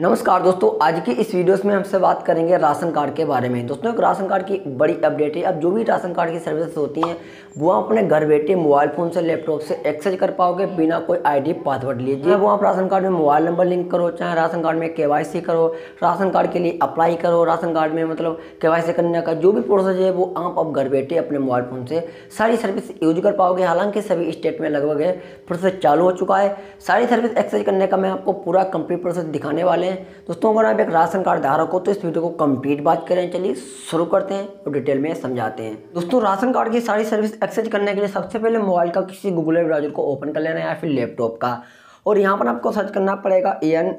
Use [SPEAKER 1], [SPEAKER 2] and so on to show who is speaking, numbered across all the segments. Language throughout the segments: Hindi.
[SPEAKER 1] नमस्कार दोस्तों आज की इस वीडियोस में हमसे बात करेंगे राशन कार्ड के बारे में दोस्तों एक राशन कार्ड की बड़ी अपडेट है अब जो भी राशन कार्ड की सर्विसेज होती हैं वो आप अपने घर बैठे मोबाइल फ़ोन से लैपटॉप से एक्सेस कर पाओगे बिना कोई आईडी पासवर्ड लिए जब वो आप राशन कार्ड में मोबाइल नंबर लिंक करो चाहे राशन कार्ड में के करो राशन कार्ड के लिए अप्लाई करो राशन कार्ड में मतलब के करने का जो भी प्रोसेस है वो आप अब घर बैठे अपने मोबाइल फ़ोन से सारी सर्विस यूज कर पाओगे हालांकि सभी स्टेट में लगभग प्रोसेस चालू हो चुका है सारी सर्विस एक्सेज करने का मैं आपको पूरा कंप्लीट प्रोसेस दिखाने वाले करें दोस्तों अगर आप एक राशन कार्ड धारक हो तो इस वीडियो को कंप्लीट बात करें चलिए शुरू करते हैं और डिटेल में समझाते हैं दोस्तों राशन कार्ड की सारी सर्विस एक्सेज करने के लिए सबसे पहले मोबाइल का किसी गूगल ब्राउजर को ओपन कर लेना है या फिर लैपटॉप का और यहाँ पर आपको सर्च करना पड़ेगा ए एन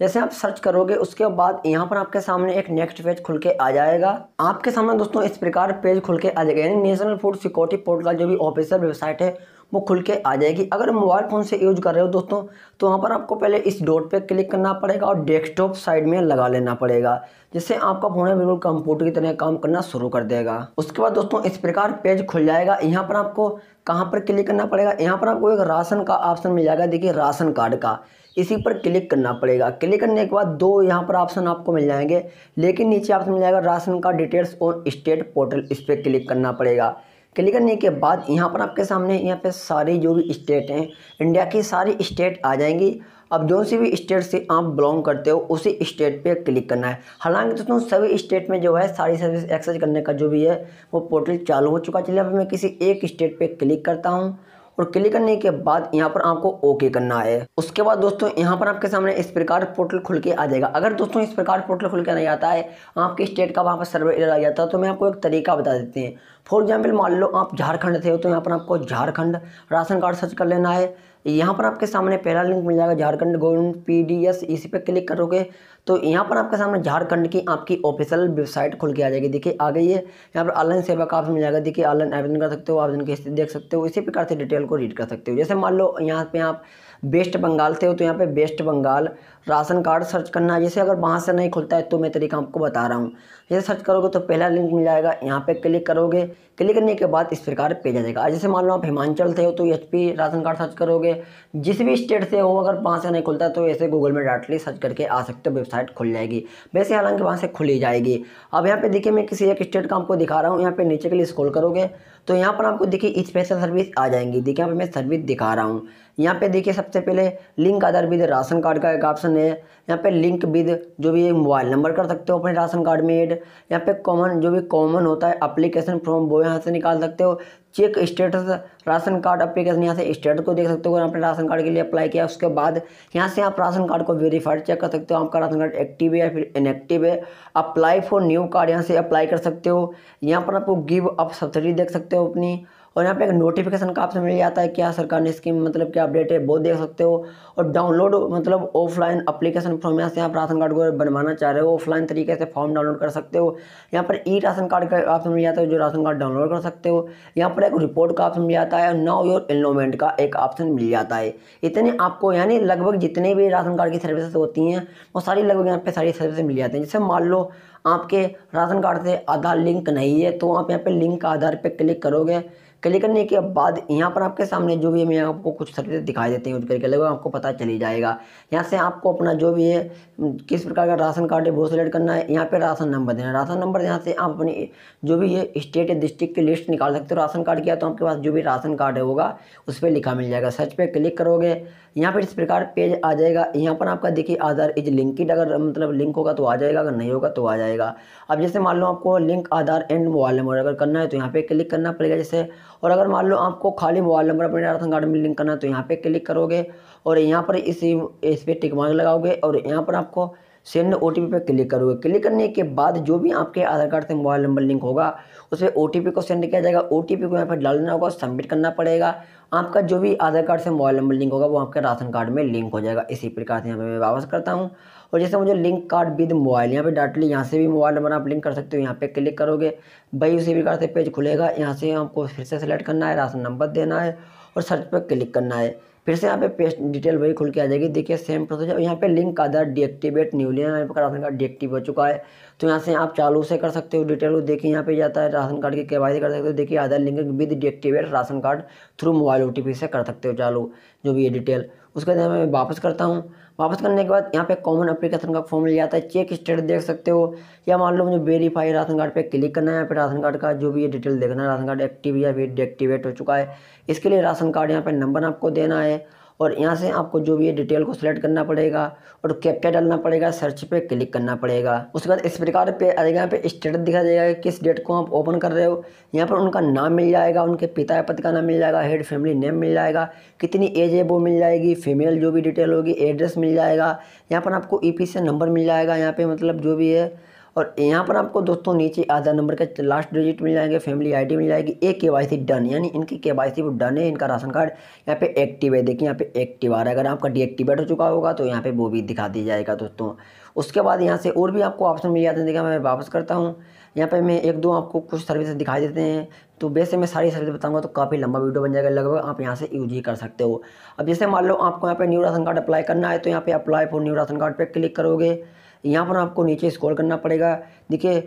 [SPEAKER 1] जैसे आप सर्च करोगे उसके बाद यहाँ पर आपके सामने एक नेक्स्ट पेज खुल के आ जाएगा आपके सामने दोस्तों इस प्रकार पेज खुल के आ जाएगा यानी नेशनल फूड सिक्योरिटी पोर्टल का जो भी ऑफिशियल वेबसाइट है वो खुल के आ जाएगी अगर मोबाइल फ़ोन से यूज कर रहे हो दोस्तों तो वहाँ पर आपको पहले इस डॉट पे क्लिक करना पड़ेगा और डेस्कटॉप साइड में लगा लेना पड़ेगा जिससे आपका फ़ोन है बिल्कुल कंप्यूटर की तरह काम करना शुरू कर देगा उसके बाद दोस्तों इस प्रकार पेज खुल जाएगा यहाँ पर आपको कहाँ पर क्लिक करना पड़ेगा यहाँ पर आपको एक राशन का ऑप्शन मिल जाएगा देखिए राशन कार्ड का इसी पर क्लिक करना पड़ेगा क्लिक करने के बाद दो यहाँ पर ऑप्शन आपको मिल जाएंगे लेकिन नीचे आपसे मिल जाएगा राशन कार्ड डिटेल्स और स्टेट पोर्टल इस पर क्लिक करना पड़ेगा क्लिक करने के बाद यहाँ पर आपके सामने यहाँ पे सारी जो भी स्टेट हैं इंडिया की सारी स्टेट आ जाएंगी अब जो सी भी स्टेट से आप बिलोंग करते हो उसी स्टेट पे क्लिक करना है हालांकि दोस्तों सभी स्टेट में जो है सारी सर्विस एक्सेस करने का जो भी है वो पोर्टल चालू हो चुका है चलिए अब मैं किसी एक स्टेट पे क्लिक करता हूँ और क्लिक करने के बाद यहाँ पर आपको ओके करना है उसके बाद दोस्तों यहाँ पर आपके सामने इस प्रकार पोर्टल खुल के आ जाएगा अगर दोस्तों इस प्रकार पोर्टल खुल के नहीं आता है आपके स्टेट का वहाँ पर सर्वे इधर आ जाता है तो मैं आपको एक तरीका बता देते हैं फॉर एग्जाम्पल मान लो आप झारखंड थे तो यहाँ पर आपको झारखंड राशन कार्ड सर्च कर लेना है यहाँ पर आपके सामने पहला लिंक मिल जाएगा झारखंड गवर्नमेंट पी एस इसी पर क्लिक करोगे तो यहाँ पर आपके सामने झारखंड की आपकी ऑफिशियल वेबसाइट खुल के आ जाएगी देखिए आ गई है यहाँ पर ऑनलाइन सेवा का ऑप्शन मिल जाएगा देखिए ऑनलाइन आवेदन कर सकते हो आवेदन की स्थिति देख सकते हो इसी प्रकार से डिटेल को रीड कर सकते हो जैसे मान लो यहाँ पर आप वेस्ट बंगाल से हो तो यहाँ पे West Bengal ration card search करना जैसे अगर वहाँ से नहीं खुलता है तो मैं तरीका आपको बता रहा हूँ जैसे सर्च करोगे तो पहला लिंक मिल जाएगा यहाँ पे क्लिक करोगे क्लिक करने के बाद इस प्रकार पेज आ जाएगा जैसे मान लो आप हिमाचल से हो तो एच राशन कार्ड सर्च करोगे जिस भी स्टेट से हो अगर वहाँ से नहीं खुलता है तो ऐसे गूगल में डायरेक्टली सर्च करके आ सकते हो वेबसाइट वेबसाइट खुल जाएगी वैसे हालांकि वहाँ से खुली जाएगी अब यहाँ पे देखिए मैं किसी एक स्टेट का आपको दिखा रहा हूँ यहाँ पे नीचे के लिए स्क्रॉल करोगे तो यहाँ पर आपको देखिए स्पेशल सर्विस आ जाएंगी देखिए यहाँ पर मैं सर्विस दिखा रहा हूँ यहाँ पे देखिए सबसे पहले link Aadhaar with ration card का एक ऑप्शन है यहाँ पे लिंक विद जो भी मोबाइल नंबर कर सकते हो अपने राशन कार्ड में एड यहाँ पे कॉमन जो भी कॉमन होता है अप्लीकेशन फॉर्म वो यहाँ से निकाल सकते हो check status ration card application यहाँ से स्टेटस को देख सकते हो अपने राशन कार्ड के लिए अप्लाई किया उसके बाद यहाँ से आप राशन कार्ड को वेरीफाइड चेक कर सकते हो आपका राशन कार्ड एक्टिव है या फिर इनएक्टिव है अप्लाई फॉर न्यू कार्ड यहाँ से अप्लाई कर सकते हो यहाँ पर आपको गिव अप सब्सिडी देख सकते हो सकते अपनी और यहाँ पे एक नोटिफिकेशन का आपसे मिल जाता है क्या हाँ, सरकार ने स्कीम मतलब क्या अपडेट है वो देख सकते हो और डाउनलोड मतलब ऑफलाइन अप्लीकेशन फॉर्म यहाँ से आप राशन कार्ड को बनवाना चाह रहे हो ऑफलाइन तरीके से फॉर्म डाउनलोड कर सकते हो यहाँ पर ई राशन कार्ड का ऑप्शन मिल जाता है जो राशन कार्ड डाउनलोड कर सकते हो यहाँ पर एक रिपोर्ट का ऑप्शन मिल जाता है और नाउ योर इनोमेंट का एक ऑप्शन मिल जाता है इतने आपको यानी लगभग जितने भी राशन कार्ड की सर्विसेज होती हैं वो सारी लगभग यहाँ पर सारी सर्विसेज मिल जाती हैं जैसे मान लो आपके राशन कार्ड से आधार लिंक नहीं है तो आप यहाँ पे लिंक आधार पे क्लिक करोगे क्लिक करने के बाद यहाँ पर आपके सामने जो भी मैं आपको कुछ सर्विस दिखाई देते हैं यूज करके लगभग आपको पता चली जाएगा यहाँ से आपको अपना जो भी है किस प्रकार का राशन कार्ड है वो सिलेक्ट करना है यहाँ पर राशन नंबर देना है राशन नंबर यहाँ से आप अपनी जो भी है स्टेट या डिस्ट्रिक्ट की लिस्ट निकाल सकते हो राशन कार्ड किया तो आपके पास जो भी राशन कार्ड होगा उस पर लिखा मिल जाएगा सर्च पर क्लिक करोगे यहाँ पर इस प्रकार पेज आ जाएगा यहाँ पर आपका देखिए आधार इज लिंकड अगर मतलब लिंक होगा तो आ जाएगा अगर नहीं होगा तो आ जाएगा अब जैसे मान लो आपको link Aadhaar and mobile number अगर करना है तो यहाँ पे क्लिक करना पड़ेगा जैसे और अगर मान लो आपको खाली मोबाइल नंबर अपने राशन कार्ड में लिंक करना है तो यहाँ पर क्लिक करोगे और यहाँ पर इस इस पर टिक मार्क लगाओगे और यहाँ पर आपको सेंड ओ टी पर क्लिक करोगे क्लिक करने के बाद जो भी आपके आधार कार्ड से मोबाइल नंबर लिंक होगा उस पर ओ को सेंड किया जाएगा ओ को यहाँ पर डालना होगा सबमिट करना पड़ेगा आपका जो भी आधार कार्ड से मोबाइल नंबर लिंक होगा वो आपके राशन कार्ड में लिंक हो जाएगा इसी प्रकार से यहाँ पर मैं वापस करता हूँ और जैसे मुझे लिंक कार्ड विद मोबाइल यहाँ पे डाटली यहाँ से भी मोबाइल नंबर आप लिंक कर सकते हो यहाँ पे क्लिक करोगे भाई उसी प्रकार से पेज खुलेगा यहाँ से आपको फिर से सिलेक्ट करना है राशन नंबर देना है और सर्च पर क्लिक करना है फिर से यहाँ पे पेस्ट डिटेल वही खुल के आ जाएगी देखिए सेम प्रोसेस यहाँ पे लिंक का डिएक्टिवेट डीएक्टिवेट न्यूली यहाँ पर राशन कार्ड डीएक्टिव हो चुका है तो यहाँ से आप चालू से कर सकते हो डिटेल को देखिए यहाँ पे जाता है राशन कार्ड की के कर सकते हो देखिए Aadhaar link with deactivate ration card through mobile O से कर सकते हो चालू जो भी ये डिटेल उसके बाद मैं वापस करता हूँ वापस करने के बाद यहाँ पे कॉमन अप्लीकेशन का फॉर्म मिल जाता है चेक स्टेट देख सकते हो या मान लो मुझे वेरीफाई राशन कार्ड पे क्लिक करना है यहाँ फिर राशन कार्ड का जो भी ये डिटेल देखना है राशन कार्ड एक्टिव या फिर डीएक्टिवेट हो चुका है इसके लिए राशन कार्ड यहाँ पे नंबर आपको देना है और यहाँ से आपको जो भी है डिटेल को सिलेक्ट करना पड़ेगा और कैप्चा डालना पड़ेगा सर्च पे क्लिक करना पड़ेगा उसके बाद इस प्रकार पे आएगा यहाँ पे स्टेटस दिखा देगा कि किस डेट को आप ओपन कर रहे हो यहाँ पर उनका नाम मिल जाएगा उनके पिता पति का नाम मिल जाएगा हेड फैमिली नेम मिल जाएगा कितनी एज है वो मिल जाएगी फीमेल जो भी डिटेल होगी एड्रेस मिल जाएगा यहाँ पर आपको ई से नंबर मिल जाएगा यहाँ पर मतलब जो भी है और यहाँ पर आपको दोस्तों नीचे आधार नंबर का लास्ट डिजिट मिल जाएंगे फैमिली आईडी मिल जाएगी ए के वाई सी डन यानी इनकी के वाई सी वो डन है इनका राशन कार्ड यहाँ पे एक्टिव है देखिए यहाँ पे एक्टिव आ रहा है अगर आपका डीएक्टिवेट हो चुका होगा तो यहाँ पे वो भी दिखा दिया जाएगा दोस्तों उसके बाद यहाँ से और भी आपको ऑप्शन मिल जाते हैं देखिए मैं वापस करता हूँ यहाँ पे मैं एक दो आपको कुछ सर्विस दिखाई देते हैं तो वैसे मैं सारी सर्विस बताऊंगा तो काफ़ी लंबा वीडियो बन जाएगा लगभग आप यहाँ से यूज ही कर सकते हो अब जैसे मान लो आपको यहाँ पे न्यू राशन कार्ड अप्लाई करना है तो यहाँ पे apply for new ration card पे क्लिक करोगे यहाँ पर आपको नीचे स्क्रॉल करना पड़ेगा देखिए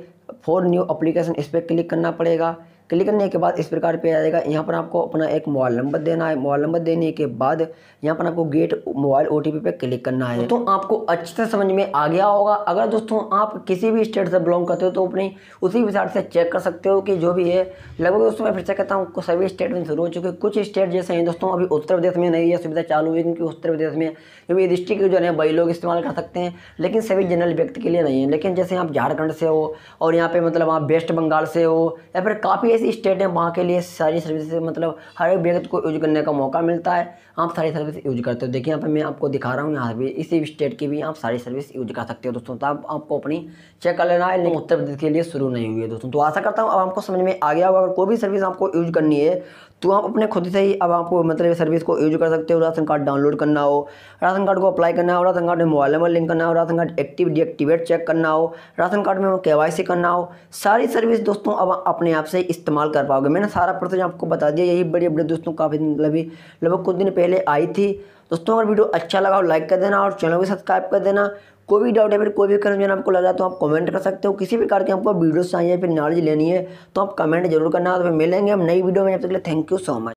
[SPEAKER 1] फोर न्यू अप्लीकेशन इस पर क्लिक करना पड़ेगा क्लिक करने के बाद इस प्रकार पे आ जाएगा यहाँ पर आपको अपना एक मोबाइल नंबर देना है मोबाइल नंबर देने के बाद यहाँ पर आपको गेट मोबाइल ओ पे क्लिक करना है तो आपको अच्छे से समझ में आ गया होगा अगर दोस्तों आप किसी भी स्टेट से बिलोंग करते हो तो अपनी उसी हिसाब से चेक कर सकते हो कि जो भी है लगभग दोस्तों मैं फिर से कहता हूँ सभी स्टेट में शुरू हो चुके कुछ स्टेट जैसे हैं दोस्तों अभी उत्तर प्रदेश में नहीं है सुविधा चालू हुई क्योंकि उत्तर प्रदेश में क्योंकि डिस्ट्रिक्ट जो है वही लोग इस्तेमाल कर सकते हैं लेकिन सभी जनरल व्यक्ति के लिए नहीं है लेकिन जैसे आप झारखंड से हो और यहाँ पे मतलब आप वेस्ट बंगाल से हो या फिर काफ़ी इस स्टेट में वहाँ के लिए सारी सर्विस मतलब हर एक व्यक्ति को यूज करने का मौका मिलता है आप सारी सर्विस यूज करते हो देखिए यहाँ पर मैं आपको दिखा रहा हूँ यहाँ पर इसी स्टेट की भी आप सारी सर्विस यूज कर सकते हो दोस्तों तो आप, आपको अपनी चेक कर लेना है लेकिन उत्तर प्रदेश के लिए शुरू नहीं हुई है दोस्तों तो आशा करता हूँ अब आपको समझ में आ गया होगा अगर कोई भी सर्विस आपको यूज करनी है तो आप अपने खुद से ही अब आपको मतलब सर्विस को यूज कर सकते हो राशन कार्ड डाउनलोड करना हो राशन कार्ड को अप्लाई करना हो राशन कार्ड में मोबाइल नंबर लिंक करना हो ration card active deactivate check करना हो राशन कार्ड में के करना हो सारी सर्विस दोस्तों अब अपने आप से इस्तेमाल कर पाओगे मैंने सारा प्रोसेस आपको बता दिया यही बड़े बड़े दोस्तों काफ़ी लगभग लगभग कुछ दिन पहले आई थी दोस्तों अगर वीडियो अच्छा लगा हो लाइक कर देना और चैनल को सब्सक्राइब कर देना कोई भी डाउट है फिर कोई भी कन्फ्यूजन आपको लग रहा है तो आप कमेंट कर सकते हो किसी भी प्रकार के आपको वीडियो चाहिए फिर नॉलेज लेनी है तो आप कमेंट जरूर करना तो फिर मिलेंगे हम नई वीडियो में जब तक थैंक यू सो मच